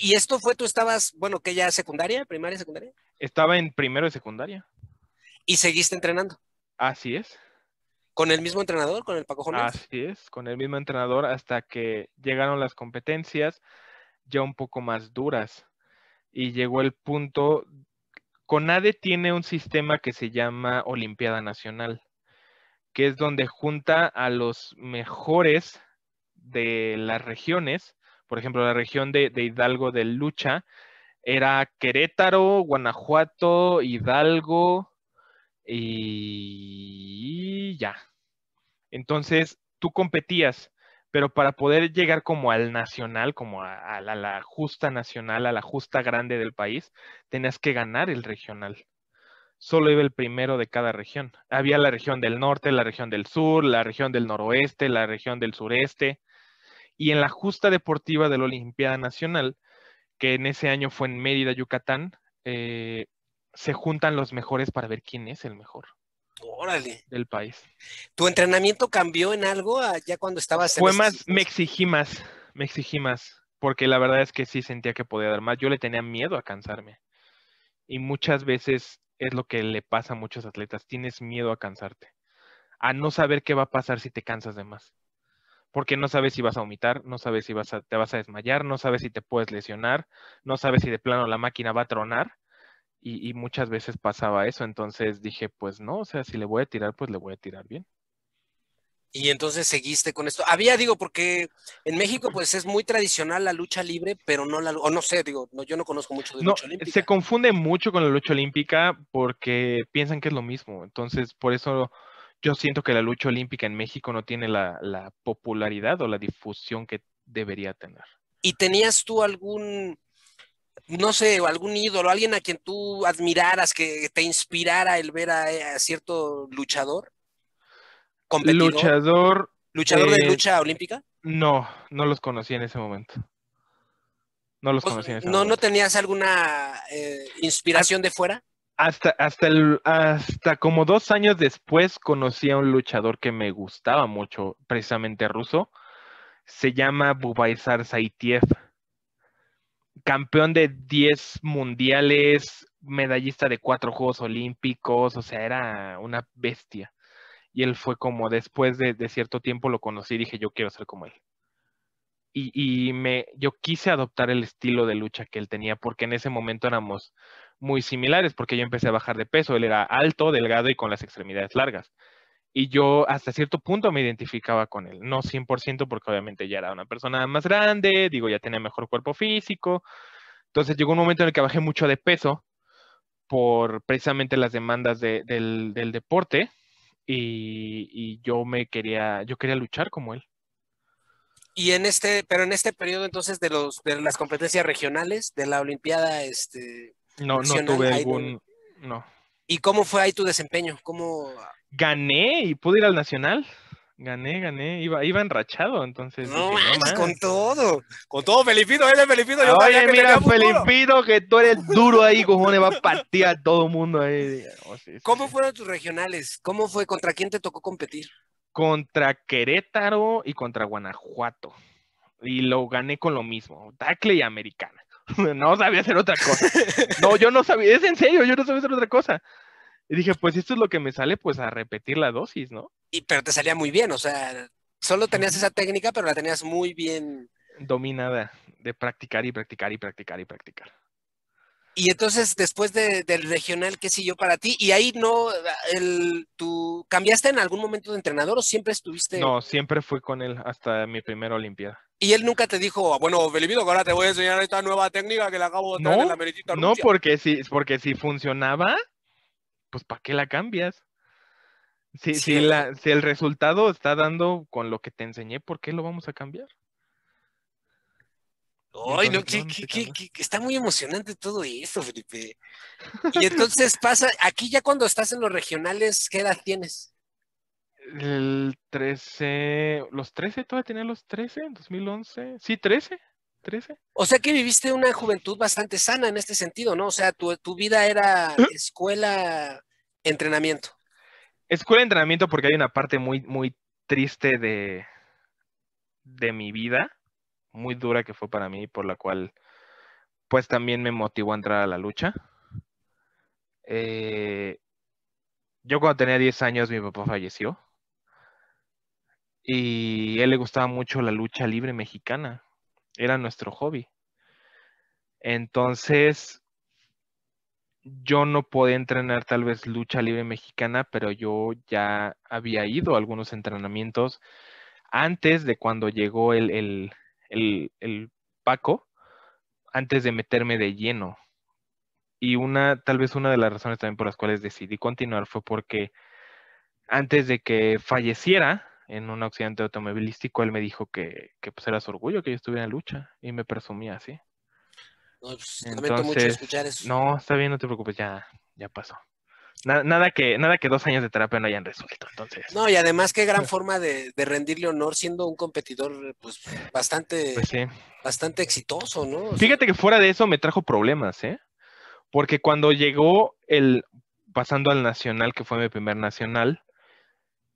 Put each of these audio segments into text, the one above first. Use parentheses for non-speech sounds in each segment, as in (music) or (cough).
¿Y esto fue, tú estabas, bueno, que ya secundaria, primaria, secundaria? Estaba en primero de secundaria. ¿Y seguiste entrenando? Así es. ¿Con el mismo entrenador, con el Paco Jones? Así es, con el mismo entrenador hasta que llegaron las competencias ya un poco más duras. Y llegó el punto, CONADE tiene un sistema que se llama Olimpiada Nacional, que es donde junta a los mejores de las regiones por ejemplo, la región de, Hidalgo de Lucha era Querétaro, Guanajuato, Hidalgo y ya. Entonces, tú competías, pero para poder llegar como al nacional, como la, a, la, justa nacional, a la justa grande del país, tenías que ganar el regional. Solo iba el primero de cada región. Había la región del norte, la región del sur, la región del noroeste, la región del sureste y en la justa deportiva de la Olimpiada Nacional, que en ese año fue en Mérida, Yucatán, eh, se juntan los mejores para ver quién es el mejor. Del país. ¿Tu entrenamiento cambió en algo ah, ya cuando estabas en Fue más, me exigí más, me exigí más, porque la verdad es que sí sentía que podía dar más. Yo le tenía miedo a cansarme. Y muchas veces es lo que le pasa a muchos atletas, tienes miedo a cansarte, a no saber qué va a pasar si te cansas de más porque no sabes si vas a vomitar, no sabes si vas a, te vas a desmayar, no sabes si te puedes lesionar, no sabes si de plano la máquina va a tronar. Y, muchas veces pasaba eso, entonces dije, pues no, o sea, si le voy a tirar, pues le voy a tirar bien. Y entonces seguiste con esto. Había, digo, porque en México pues es muy tradicional la lucha libre, pero no la, o no sé, digo, no, yo no conozco mucho de lucha olímpica. Se confunde mucho con la lucha olímpica porque piensan que es lo mismo, entonces por eso yo siento que la lucha olímpica en México no tiene la, popularidad o la difusión que debería tener. ¿Y tenías tú algún, no sé, algún ídolo, alguien a quien tú admiraras, que te inspirara el ver a, eh, cierto luchador? Luchador. ¿Luchador de eh, lucha olímpica? No, no los conocí en ese momento. No los pues, conocí en ese no, momento. ¿No tenías alguna eh, inspiración de fuera? hasta, como dos años después conocí a un luchador que me gustaba mucho, precisamente ruso. Se llama Bubaisar Saitiev. Campeón de 10 mundiales, medallista de cuatro Juegos Olímpicos, o sea, era una bestia. Y él fue como después de, cierto tiempo lo conocí y dije, yo quiero ser como él. Y, y me, yo quise adoptar el estilo de lucha que él tenía, porque en ese momento éramos muy similares, porque yo empecé a bajar de peso, él era alto, delgado y con las extremidades largas. Y yo hasta cierto punto me identificaba con él, no 100% porque obviamente ya era una persona más grande, digo, ya tenía mejor cuerpo físico. Entonces llegó un momento en el que bajé mucho de peso por precisamente las demandas del, del, deporte y, y yo me quería, yo quería luchar como él. Y en este, pero en este periodo entonces de los de las competencias regionales, de la Olimpiada este no, no tuve algún. No. ¿Y cómo fue ahí tu desempeño? ¿Cómo... Gané y pude ir al Nacional. Gané, gané, iba, enrachado, entonces. No, con todo. Con todo, Felipito, él es Felipito. Oye, mira, Felipito, que tú eres duro ahí, cojones, va a partir a todo mundo ahí. Oh, ¿Cómo fueron tus regionales? ¿Cómo fue? ¿Contra quién te tocó competir? Contra Querétaro y contra Guanajuato. Y lo gané con lo mismo, tackle y americana. (laughs) no sabía hacer otra cosa. No, yo no sabía, es en serio, yo no sabía hacer otra cosa. Y dije, pues esto es lo que me sale, pues a repetir la dosis, ¿no? Y pero te salía muy bien, o sea, solo tenías esa técnica, pero la tenías muy bien dominada de practicar y practicar y practicar y practicar. Y entonces, después del regional, ¿qué siguió para ti? Y ahí no, el, ¿tú cambiaste en algún momento de entrenador o siempre estuviste? No, siempre fui con él hasta mi primera Olimpiada. Y él nunca te dijo, bueno, Felipito, ahora te voy a enseñar esta nueva técnica que le acabo de no, en la meritita No, porque si, porque si funcionaba, pues ¿para qué la cambias? Si, si, el resultado está dando con lo que te enseñé, ¿por qué lo vamos a cambiar? Ay, no, que, que, está muy emocionante todo eso, Felipe. Y entonces pasa, aquí ya cuando estás en los regionales, ¿qué edad tienes? El 13, los 13, todavía tenía los 13, En 2011, sí, 13, 13. O sea que viviste una juventud bastante sana en este sentido, ¿no? O sea, tu, vida era ¿Eh? escuela, entrenamiento. Escuela, entrenamiento, porque hay una parte muy, muy triste de, de mi vida, muy dura que fue para mí, por la cual, pues también me motivó a entrar a la lucha. Eh, yo cuando tenía 10 años, mi papá falleció y él le gustaba mucho la lucha libre mexicana, era nuestro hobby. Entonces, yo no podía entrenar tal vez lucha libre mexicana, pero yo ya había ido a algunos entrenamientos antes de cuando llegó el, el, el, el Paco, antes de meterme de lleno. Y una, tal vez una de las razones también por las cuales decidí continuar fue porque antes de que falleciera, en un accidente automovilístico, él me dijo que, que pues era su orgullo que yo estuviera en lucha y me presumía así. No, pues, Entonces, mucho escuchar eso. No, está bien, no te preocupes, ya, ya pasó. Nada, que, nada que dos años de terapia no hayan resuelto, entonces. No, y además qué gran forma de, rendirle honor siendo un competidor pues bastante, pues bastante exitoso, ¿no? Fíjate que fuera de eso me trajo problemas, ¿eh? Porque cuando llegó el, pasando al nacional, que fue mi primer nacional,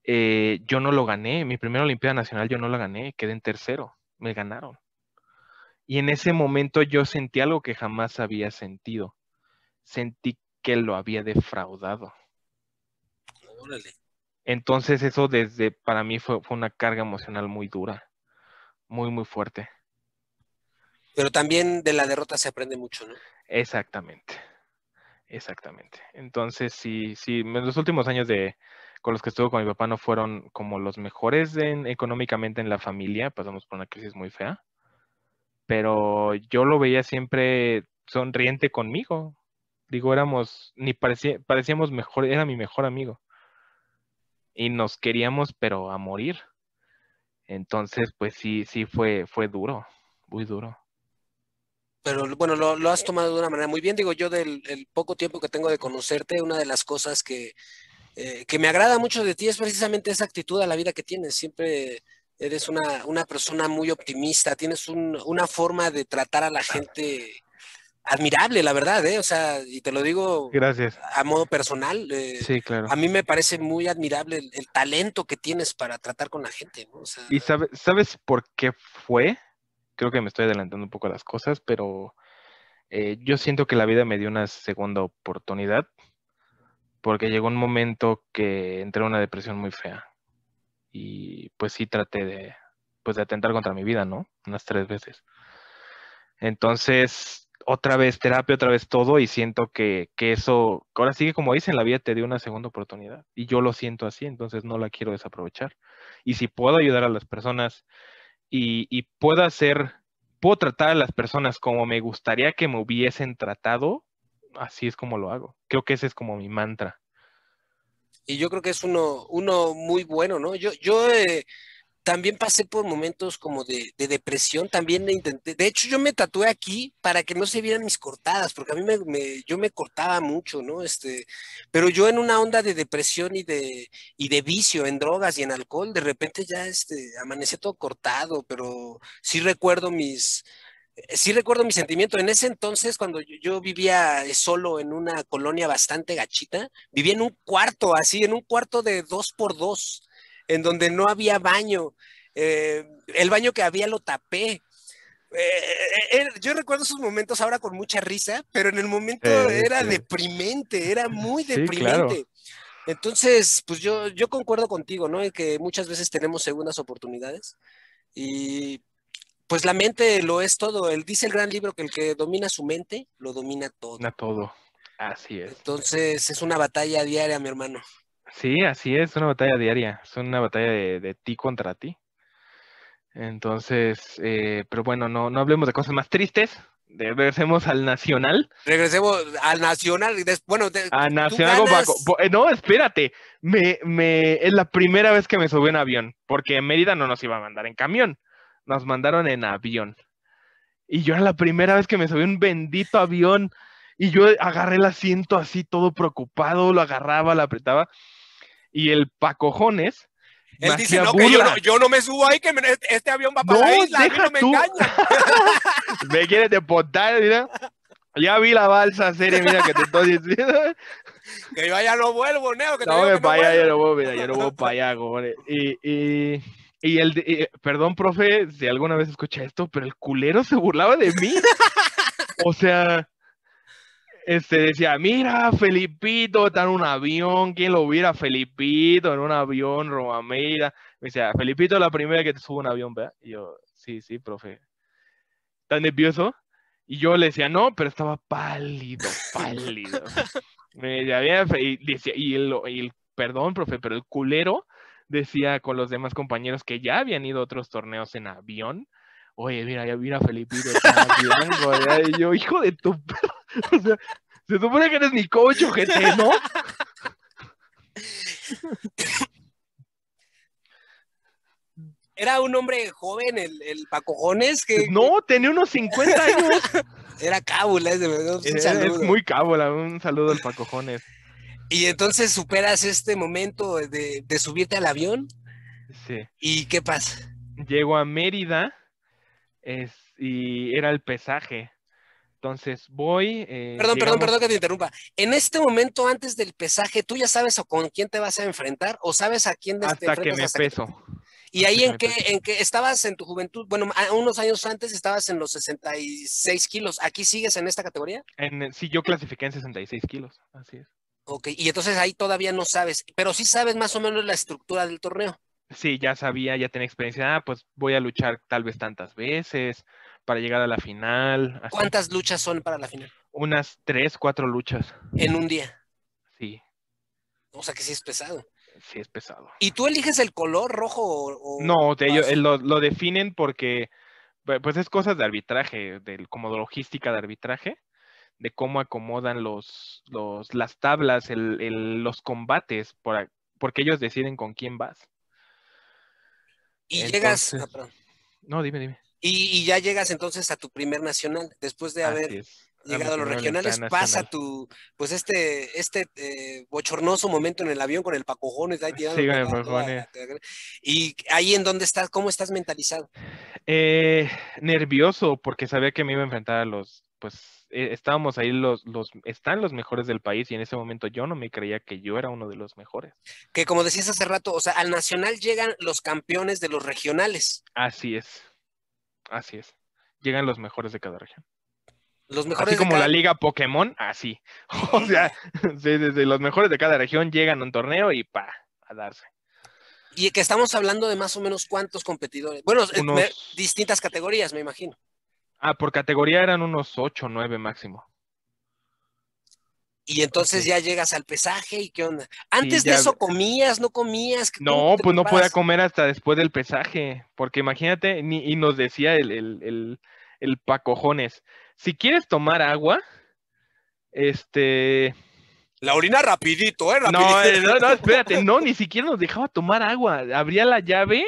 eh, yo no lo gané. Mi primera Olimpiada Nacional yo no la gané, quedé en tercero, me ganaron. Y en ese momento yo sentí algo que jamás había sentido. Sentí que lo había defraudado. Entonces eso desde para mí fue, fue, una carga emocional muy dura, muy, muy fuerte. Pero también de la derrota se aprende mucho, ¿no? Exactamente, exactamente. Entonces sí, sí, en los últimos años de, con los que estuvo con mi papá no fueron como los mejores económicamente en la familia, pasamos por una crisis muy fea, pero yo lo veía siempre sonriente conmigo. Digo, éramos, ni parecía, parecíamos mejor, era mi mejor amigo. Y nos queríamos, pero a morir. Entonces, pues sí, sí fue, fue duro, muy duro pero bueno, lo, has tomado de una manera muy bien. Digo, yo del poco tiempo que tengo de conocerte, una de las cosas que, eh, que me agrada mucho de ti es precisamente esa actitud a la vida que tienes. Siempre eres una, persona muy optimista, tienes una forma de tratar a la gente admirable, la verdad, ¿eh? O sea, y te lo digo Gracias. a modo personal. Eh, sí, claro. A mí me parece muy admirable el, talento que tienes para tratar con la gente, ¿no? ¿Y sabes por qué fue? Creo que me estoy adelantando un poco las cosas, pero eh, yo siento que la vida me dio una segunda oportunidad porque llegó un momento que entré en una depresión muy fea y pues sí traté de, pues de atentar contra mi vida, ¿no? Unas tres veces. Entonces, otra vez terapia, otra vez todo y siento que, que eso, ahora sigue que como dicen, la vida te dio una segunda oportunidad y yo lo siento así, entonces no la quiero desaprovechar. Y si puedo ayudar a las personas y, y puedo hacer, puedo tratar a las personas como me gustaría que me hubiesen tratado, así es como lo hago. Creo que ese es como mi mantra. Y yo creo que es uno, uno muy bueno, ¿no? Yo, yo eh, también pasé por momentos como de, depresión, también intenté, de hecho yo me tatué aquí para que no se vieran mis cortadas, porque a mí me, yo me cortaba mucho, ¿no? Este, pero yo en una onda de depresión y de, de vicio en drogas y en alcohol, de repente ya este, todo cortado, pero sí recuerdo mis, eh, sí recuerdo mi sentimiento. En ese entonces, cuando yo, vivía eh, solo en una colonia bastante gachita, vivía en un cuarto, así, en un cuarto de dos por dos, en donde no había baño. Eh, el baño que había lo tapé. yo recuerdo esos momentos ahora con mucha risa, pero en el momento era deprimente, era muy deprimente. Entonces, pues yo, yo concuerdo contigo, ¿no? que muchas veces tenemos segundas oportunidades y pues la mente lo es todo. Él dice el gran libro que el que domina su mente, lo domina todo. Domina todo. Así es. Entonces es una batalla diaria, mi hermano. Sí, así es, Es una batalla diaria. Es una batalla de, ti contra ti. Entonces, eh, pero bueno, no, no hablemos de cosas más tristes. regresemos al Nacional. Regresemos al Nacional. bueno, a Nacional. Eh, no, espérate. Me, me, es la primera vez que me subí en avión, porque en Mérida no nos iba a mandar en camión nos mandaron en avión. Y yo era la primera vez que me subí un bendito avión. Y yo agarré el asiento así, todo preocupado, lo agarraba, lo apretaba. Y el pacojones. Él dice, no, que yo no, yo no, me subo ahí, que este avión va para no, la isla, no me tú. (laughs) me quieres deportar, mira. Ya vi la balsa serie, mira, que te estoy diciendo. que yo allá no vuelvo, Neo. Que no, que vaya, allá, yo no vuelvo, mira, yo no vuelvo para allá, cojones. y y el, perdón, profe, si alguna vez escucha esto, pero el culero se burlaba de mí. (laughs) o sea, este decía, mira, Felipito está en un avión, ¿quién lo viera? Felipito en un avión, Romamira. Me decía, Felipito la primera que te sube un avión, ¿verdad? Y yo, sí, sí, profe. tan nervioso? Y yo le decía, no, pero estaba pálido, pálido. (laughs) Me decía, y, decía, y el, perdón, profe, pero el culero decía con los demás compañeros que ya habían ido a otros torneos en avión. Oye, mira, ya mira Felipito, (laughs) y yo, hijo de tu... (laughs) o sea, se supone que eres mi coach, gente, ¿no? (laughs) Era un hombre joven, el, el Pacojones, que... No, tenía unos 50 años. Era cábula eh, es de verdad... es muy cábula, un saludo al Pacojones. Y entonces superas este momento de, subirte al avión. Sí. ¿Y qué pasa? Llego a Mérida y era el pesaje. Entonces voy. Eh, perdón, perdón, perdón que te interrumpa. En este momento, antes del pesaje, ¿tú ya sabes con quién te vas a enfrentar o sabes a quién te hasta Que me peso. ¿Y ahí en qué, en qué estabas en tu juventud? Bueno, unos años antes estabas en los 66 kilos. ¿Aquí sigues en esta categoría? sí, yo clasifiqué en 66 kilos, así es. Ok, y entonces ahí todavía no sabes, pero sí sabes más o menos la estructura del torneo. Sí, ya sabía, ya tenía experiencia. Ah, pues voy a luchar tal vez tantas veces para llegar a la final. ¿Cuántas luchas son para la final? Unas tres, cuatro luchas. ¿En un día? Sí. O sea que sí es pesado. Sí es pesado. ¿Y tú eliges el color rojo o...? o no, ellos, eh, lo, definen porque pues, pues es cosas de arbitraje, del, como logística de arbitraje de cómo acomodan los, las tablas, el, los combates, por, porque ellos deciden con quién vas. Y llegas. Ah, no, dime, dime. Y, ya llegas entonces a tu primer nacional, después de haber llegado a los regionales, pasa tu, pues este, este eh, bochornoso momento en el avión con el pacojones, sí, y ahí en dónde estás, ¿cómo estás mentalizado? Eh, nervioso, porque sabía que me iba a enfrentar a los, pues, eh, estábamos ahí los, los, están los mejores del país y en ese momento yo no me creía que yo era uno de los mejores. Que como decías hace rato, o sea, al nacional llegan los campeones de los regionales. Así es, así es. Llegan los mejores de cada región. Los mejores así como la liga Pokémon, así. (laughs) O sea, desde (laughs) los mejores de cada región llegan a un torneo y pa, a darse. Y que estamos hablando de más o menos cuántos competidores. Bueno, distintas categorías, me imagino. Ah, por categoría eran unos 8 o 9 máximo. Y entonces ya llegas al pesaje y qué onda. Antes de eso comías, no comías. No, pues no podía comer hasta después del pesaje, porque imagínate, y nos decía el, el, el, pacojones, si quieres tomar agua, este... La orina rapidito, ¿eh? No, eh, no, no, (laughs) espérate, no, ni siquiera nos dejaba tomar agua. Abría la llave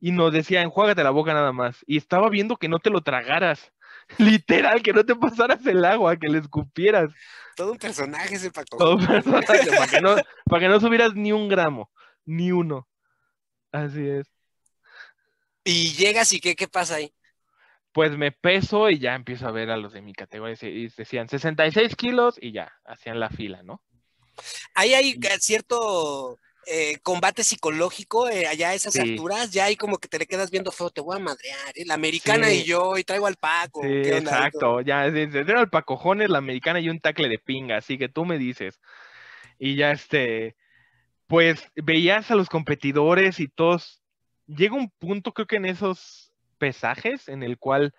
y nos decía, enjuágate la boca nada más. Y estaba viendo que no te lo tragaras. (laughs) Literal, que no te pasaras el agua, que le escupieras. Todo un personaje ese Paco. Todo un personaje, (laughs) para, que no, para que no subieras ni un gramo, ni uno. Así es. ¿Y llegas y qué, qué pasa ahí? Pues me peso y ya empiezo a ver a los de mi categoría. Y decían 66 kilos y ya, hacían la fila, ¿no? Ahí hay cierto eh, combate psicológico eh, allá a esas alturas, ya ahí como que te le quedas viendo feo, te voy a madrear, eh, la americana y yo, y traigo al Paco. exacto, ya, desde al Pacojones, la americana y un tacle de pinga, así que tú me dices. Y ya este, pues veías a los competidores y todos, llega un punto creo que en esos pesajes en el cual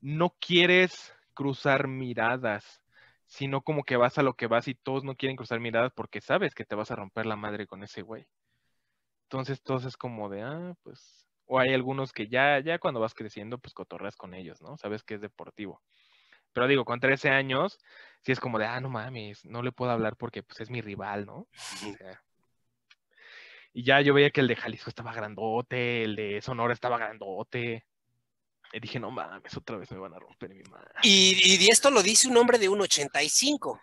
no quieres cruzar miradas sino como que vas a lo que vas y todos no quieren cruzar miradas porque sabes que te vas a romper la madre con ese güey. Entonces todos es como de, ah, pues, o hay algunos que ya, ya cuando vas creciendo, pues cotorras con ellos, ¿no? Sabes que es deportivo. Pero digo, con 13 años, sí es como de, ah, no mames, no le puedo hablar porque pues es mi rival, ¿no? y ya yo veía que el de Jalisco estaba grandote, el de Sonora estaba grandote. Y eh, dije, no mames, otra vez me van a romper mi madre. Y, esto lo dice un hombre de 1,85.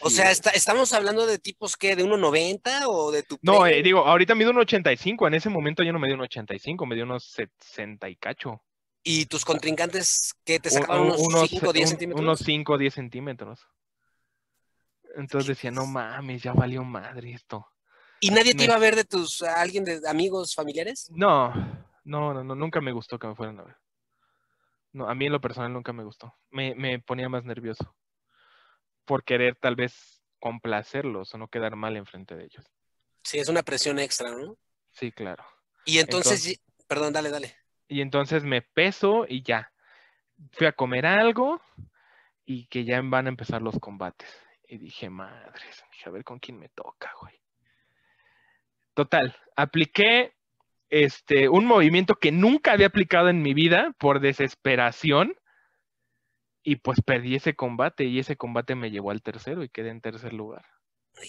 o sea, estamos hablando de tipos que de 1.90 o de tu... No, eh, digo, ahorita mido 1.85, en ese momento yo no me dio 1.85, me dio unos 60 y cacho. ¿Y tus contrincantes que te sacaban unos 5 o 10 centímetros? Unos 5 o 10 centímetros. Entonces decía, no mames, ya valió madre esto. ¿Y nadie te iba a ver de tus, alguien de amigos, familiares? No, no, no, no, nunca me gustó que me fueran a ver a mí en lo personal nunca me gustó. Me, ponía más nervioso por querer tal vez complacerlos o no quedar mal enfrente de ellos. Sí, es una presión extra, ¿no? Sí, claro. Y entonces, perdón, dale, dale. Y entonces me peso y ya. Fui a comer algo y que ya van a empezar los combates. Y dije, madres, a ver con quién me toca, güey. Total, apliqué este, un movimiento que nunca había aplicado en mi vida por desesperación. Y pues perdí ese combate y ese combate me llevó al tercero y quedé en tercer lugar.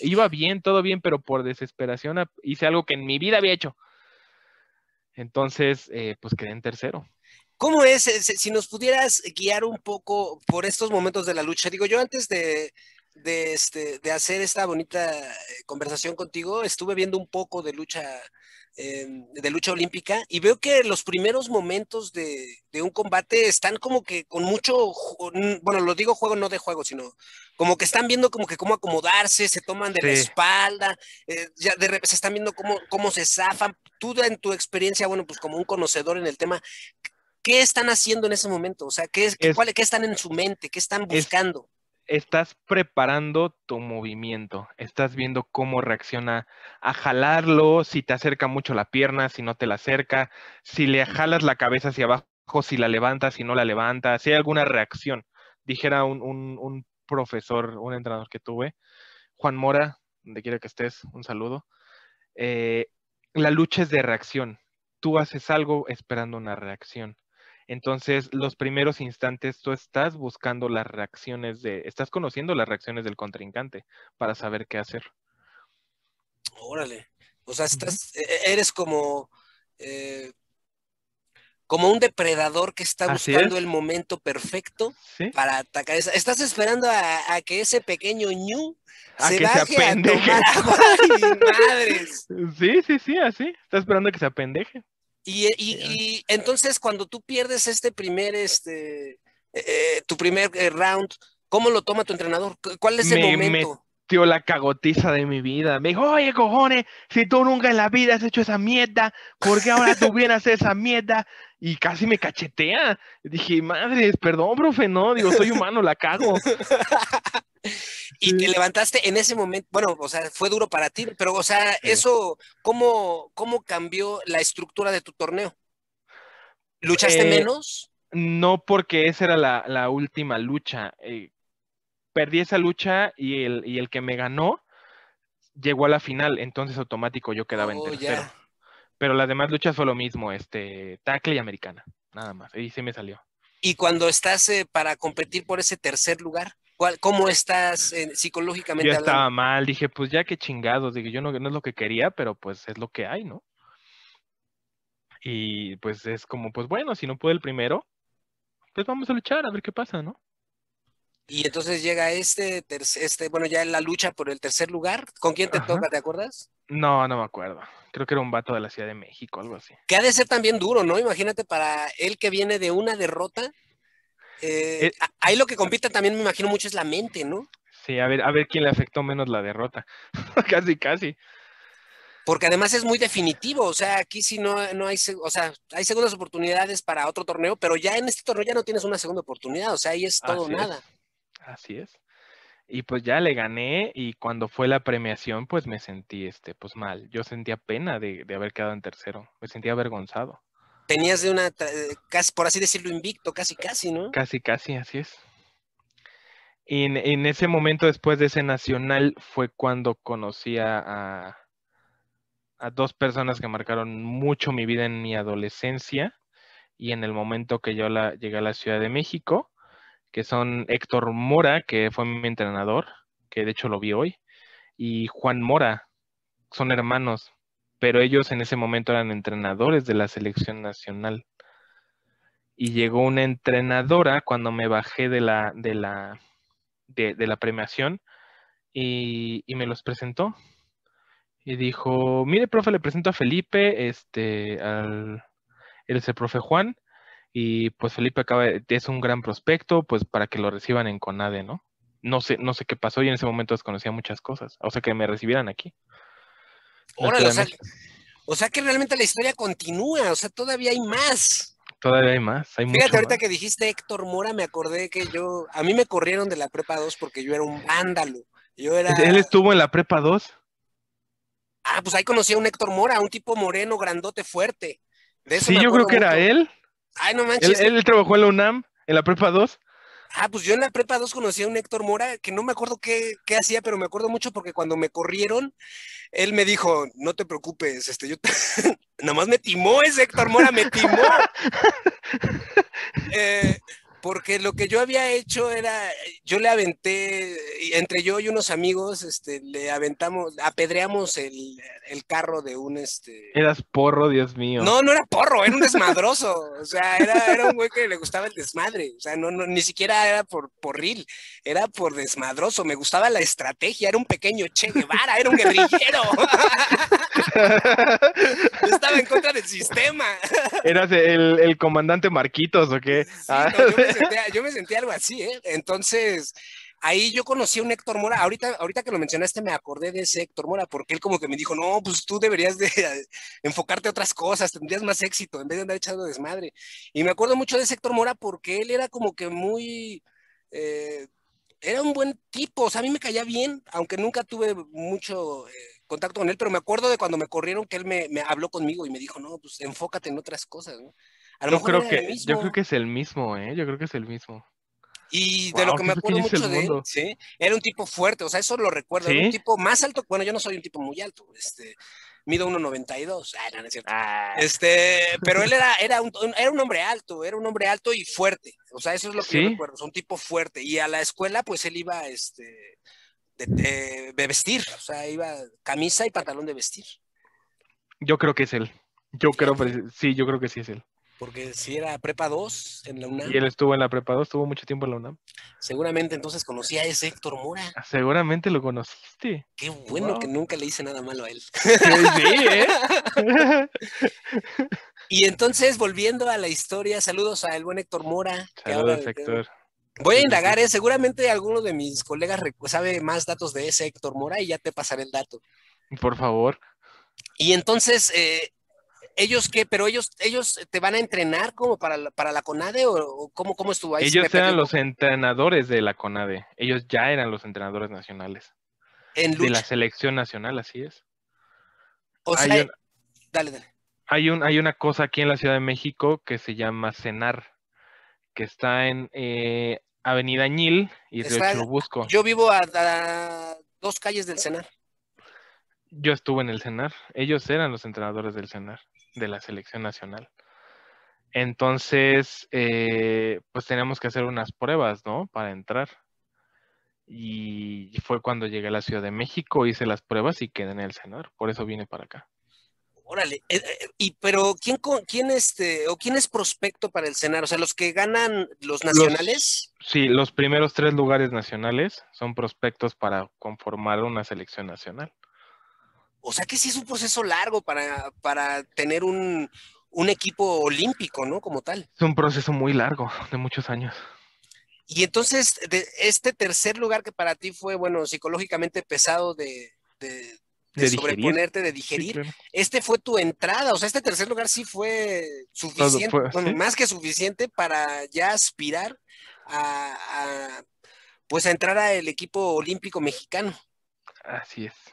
Iba bien, todo bien, pero por desesperación hice algo que en mi vida había hecho. Entonces, eh, pues quedé en tercero. ¿Cómo es? Eh, si nos pudieras guiar un poco por estos momentos de la lucha. Digo, yo antes de, de este, hacer esta bonita eh, conversación contigo, estuve viendo un poco de lucha Em, de lucha olímpica y veo que los primeros momentos de, un combate están como que con mucho, bueno, lo digo juego no de juego, sino como que están viendo como que cómo acomodarse, se toman de la espalda, eh, ya de, se están viendo cómo, cómo se zafan. Tú en tu experiencia, bueno, pues como un conocedor en el tema, ¿qué están haciendo en ese momento? O sea, ¿qué, es, ¿qué están en su mente? ¿Qué están buscando? estás preparando tu movimiento, estás viendo cómo reacciona a jalarlo, si te acerca mucho la pierna, si no te la acerca, si le jalas la cabeza hacia abajo, si la levanta, si no la levanta, si hay alguna reacción. Dijera un, profesor, un entrenador que tuve, Juan Mora, donde quiera que estés, un saludo. Eh, la lucha es de reacción. Tú haces algo esperando una reacción. Entonces, los primeros instantes tú estás buscando las reacciones de, estás conociendo las reacciones del contrincante para saber qué hacer. Órale. O sea, estás, e, e, eres como, eh, como un depredador que está buscando el momento perfecto para atacar. Estás esperando a, que ese pequeño ñu se que a (laughs) Sí, sí, sí, así. Estás esperando a que se apendeje. Eh, y, entonces cuando tú pierdes este primer, este, eh, eh, tu primer round, ¿cómo lo toma tu entrenador? ¿Cuál es el me, Metió la cagotiza de mi vida. Me dijo, oye, cojones, si tú nunca en la vida has hecho esa mierda, ¿por qué ahora tú vienes a hacer esa mierda? Y casi me cachetea. Dije, madre, perdón, profe, no, digo, soy humano, la cago. (laughs) (laughs) y te levantaste en ese momento, bueno, o sea, fue duro para ti, pero, o sea, eso, ¿cómo, ¿cómo cambió la estructura de tu torneo? ¿Luchaste eh, menos? No, porque esa era la, última lucha. Eh, perdí esa lucha y el, que me ganó llegó a la final, entonces automático yo quedaba en oh, tercero. Pero las demás luchas fue lo mismo, este, tackle y americana, nada más, y sí me salió. ¿Y cuando estás eh, para competir por ese tercer lugar? ¿Cómo estás eh, psicológicamente? Yo estaba mal, dije, pues ya que chingados, dije, yo no, no es lo que quería, pero pues es lo que hay, ¿no? Y pues es como, pues bueno, si no pude el primero, pues vamos a luchar a ver qué pasa, ¿no? Y entonces llega este, este bueno, ya en la lucha por el tercer lugar. ¿Con quién te toca? ¿Te acuerdas? No, no me acuerdo. Creo que era un vato de la Ciudad de México, algo así. Que ha de ser también duro, ¿no? Imagínate para él que viene de una derrota eh, eh, ahí lo que compita también me imagino mucho es la mente, ¿no? Sí, a ver, a ver quién le afectó menos la derrota. (laughs) casi, casi. Porque además es muy definitivo, o sea, aquí sí no, no hay, o sea, hay segundas oportunidades para otro torneo, pero ya en este torneo ya no tienes una segunda oportunidad, o sea, ahí es todo nada. Así es. Y pues ya le gané y cuando fue la premiación, pues me sentí, este, pues mal. Yo sentía pena de haber quedado en tercero, me sentía avergonzado. Tenías de una, eh, casi, por así decirlo, invicto, casi, casi, ¿no? Casi, casi, así es. Y en, ese momento, después de ese nacional, fue cuando conocí a, dos personas que marcaron mucho mi vida en mi adolescencia y en el momento que yo llegué a la Ciudad de México, que son Héctor Mora, que fue mi entrenador, que de hecho lo vi hoy, y Juan Mora, son hermanos pero ellos en ese momento eran entrenadores de la selección nacional. Y llegó una entrenadora cuando me bajé de la, de la, de, la premiación y, me los presentó. Y dijo, mire, profe, le presento a Felipe, este, al, él es el profe Juan, y pues Felipe acaba, es un gran prospecto, pues para que lo reciban en CONADE, ¿no? No sé, no sé qué pasó, y en ese momento desconocía muchas cosas, o sea, que me recibieran aquí o sea, que realmente la historia continúa, o sea, todavía hay más. Todavía hay más, hay Fíjate, ahorita que dijiste Héctor Mora, me acordé que yo, a mí me corrieron de la prepa 2 porque yo era un vándalo. Yo ¿Él estuvo en la prepa 2? Ah, pues ahí conocí a un Héctor Mora, un tipo moreno, grandote, fuerte. sí, yo creo que era él. Ay, no manches. él, trabajó en la UNAM, en la prepa 2. Ah, pues yo en la prepa 2 conocí a un Héctor Mora, que no me acuerdo qué, hacía, pero me acuerdo mucho porque cuando me corrieron, él me dijo, no te preocupes, este, yo te... (laughs) nada más me timó ese Héctor Mora, me timó. (laughs) eh, porque lo que yo había hecho era, yo le aventé, entre yo y unos amigos, este, le aventamos, apedreamos el, el carro de un este. Eras porro, Dios mío. No, no era porro, era un desmadroso. o sea, era, un güey que le gustaba el desmadre. O sea, no, no ni siquiera era por porril, era por desmadroso. Me gustaba la estrategia, era un pequeño Che Guevara, era un guerrillero. (laughs) (laughs) Estaba en contra del sistema. (laughs) ¿Eras el, comandante Marquitos o qué? Ah. (laughs) yo, me sentía, algo así, ¿eh? Entonces, ahí yo conocí a un Héctor Mora. Ahorita, ahorita que lo mencionaste, me acordé de ese Héctor Mora, porque él como que me dijo, no, pues tú deberías de enfocarte a otras cosas, tendrías más éxito en vez de andar echando desmadre. Y me acuerdo mucho de ese Héctor Mora porque él era como que muy... Eh, era un buen tipo, o sea, a mí me caía bien, aunque nunca tuve mucho eh, contacto con él, pero me acuerdo de cuando me corrieron que él me, habló conmigo y me dijo, no, pues enfócate en otras cosas. ¿no? yo creo que, yo creo que es el mismo, ¿eh? Yo creo que es el mismo. Y de lo que me acuerdo mucho de él, ¿sí? era un tipo fuerte, o sea, eso lo recuerdo. Era un tipo más alto, bueno, yo no soy un tipo muy alto, este, mido 1.92, ah, ah. Este, pero él era, (laughs) era, un, era un hombre alto, era un hombre alto y fuerte, o sea, eso es lo que yo recuerdo, es un tipo fuerte. Y a la escuela, pues él iba, este, de, vestir. O sea, iba camisa y pantalón de vestir. Yo creo que es él. Yo creo, sí, pues, yo creo que sí es él. Porque si era prepa 2 en la UNAM. Y él estuvo en la prepa 2, estuvo mucho tiempo en la UNAM. Seguramente entonces conocí a ese Héctor Mora. Ah, seguramente lo conociste. Qué bueno que nunca le hice nada malo a él. Sí, sí ¿eh? (laughs) y entonces, volviendo a la historia, saludos a el buen Héctor Mora. Saludos, Héctor. Voy a indagar, ¿eh? seguramente alguno de mis colegas pues, sabe más datos de ese Héctor Mora y ya te pasaré el dato. Por favor. Y entonces, eh, ellos qué, pero ellos, ellos te van a entrenar como para la, CONADE o, cómo, cómo estuvo ahí? Ellos eran los entrenadores de la CONADE, ellos ya eran los entrenadores nacionales. ¿En De la selección nacional, así es. O sea, dale, dale. Hay, un, hay una cosa aquí en la Ciudad de México que se llama CENAR que está en eh, Avenida añil y lo busco. Yo vivo a, dos calles del Cenar. Yo estuve en el Cenar. Ellos eran los entrenadores del Cenar, de la selección nacional. Entonces, eh, pues teníamos que hacer unas pruebas, ¿no? Para entrar. Y fue cuando llegué a la Ciudad de México, hice las pruebas y quedé en el Cenar. Por eso vine para acá. Órale, eh, eh, y pero quién quién este o quién es prospecto para el cenar, o sea, los que ganan los nacionales. sí, los primeros tres lugares nacionales son prospectos para conformar una selección nacional. O sea que sí es un proceso largo para, para tener un, equipo olímpico, ¿no? Como tal. Es un proceso muy largo, de muchos años. Y entonces, este tercer lugar que para ti fue, bueno, psicológicamente pesado de, de, de, sobreponerte, de digerir. Este fue tu entrada, o sea, este tercer lugar sí fue suficiente, más que suficiente para ya aspirar a, pues a entrar al equipo olímpico mexicano. Así es.